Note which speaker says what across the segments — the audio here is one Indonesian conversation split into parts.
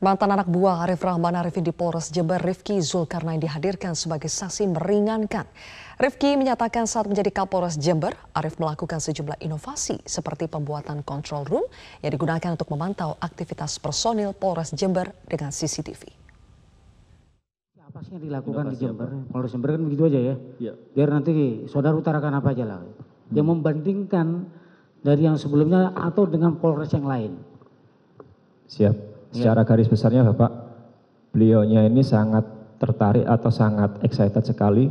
Speaker 1: Mantan anak buah Arif Rahman Arifin di Polres Jember, Rifki Zulkarnain dihadirkan sebagai saksi meringankan. Rifki menyatakan saat menjadi Kapolres Jember, Arif melakukan sejumlah inovasi seperti pembuatan control room yang digunakan untuk memantau aktivitas personil Polres Jember dengan CCTV. Apa sih yang dilakukan inovasi di Jember? Apa? Polres Jember kan begitu aja ya? ya. Biar nanti saudara utarakan apa aja lah. Yang hmm. membandingkan dari yang sebelumnya atau dengan Polres yang lain. Siap secara hmm. garis besarnya bapak beliaunya ini sangat tertarik atau sangat excited sekali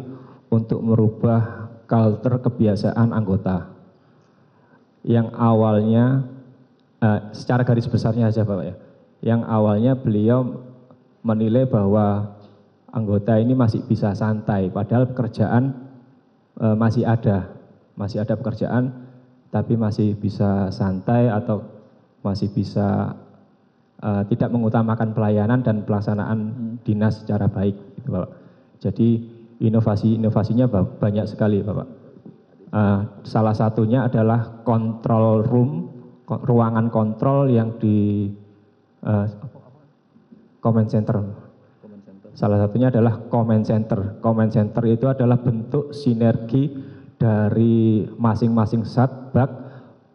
Speaker 1: untuk merubah culture kebiasaan anggota yang awalnya uh, secara garis besarnya saja bapak ya yang awalnya beliau menilai bahwa anggota ini masih bisa santai padahal pekerjaan uh, masih ada masih ada pekerjaan tapi masih bisa santai atau masih bisa Eh, tidak mengutamakan pelayanan dan pelaksanaan hmm. dinas secara baik gitu, Bapak. Jadi inovasi-inovasinya banyak sekali Bapak. Uh, salah satunya adalah kontrol room, ruangan kontrol yang di uh, comment center. Salah satunya adalah comment center. Comment center itu adalah bentuk sinergi dari masing-masing satbak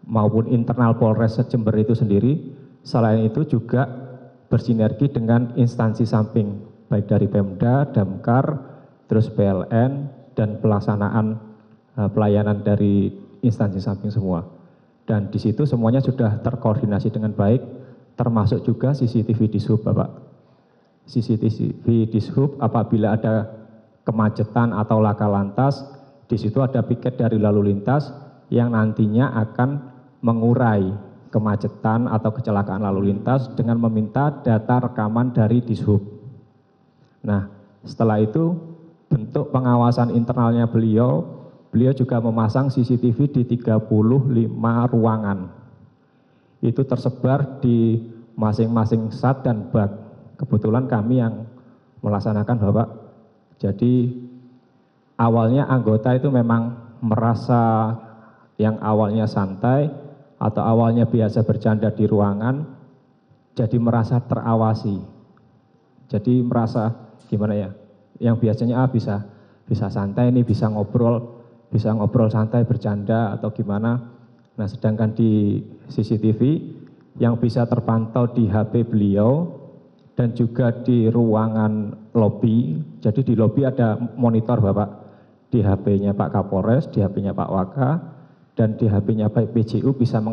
Speaker 1: maupun internal Polres Jember itu sendiri selain itu juga bersinergi dengan instansi samping baik dari pemda damkar terus pln dan pelaksanaan eh, pelayanan dari instansi samping semua dan di situ semuanya sudah terkoordinasi dengan baik termasuk juga CCTV di sub bapak CCTV di sub apabila ada kemacetan atau laka lantas di situ ada piket dari lalu lintas yang nantinya akan mengurai kemacetan atau kecelakaan lalu lintas dengan meminta data rekaman dari dishub. Nah, setelah itu bentuk pengawasan internalnya beliau, beliau juga memasang CCTV di 35 ruangan. Itu tersebar di masing-masing sat dan bak. Kebetulan kami yang melaksanakan Bapak. Jadi awalnya anggota itu memang merasa yang awalnya santai, atau awalnya biasa bercanda di ruangan jadi merasa terawasi. Jadi merasa gimana ya? Yang biasanya ah bisa bisa santai nih, bisa ngobrol, bisa ngobrol santai bercanda atau gimana. Nah, sedangkan di CCTV yang bisa terpantau di HP beliau dan juga di ruangan lobi. Jadi di lobi ada monitor Bapak di HP-nya Pak Kapolres, di HP-nya Pak Waka, dan di HP-nya Pak PJU bisa mengecek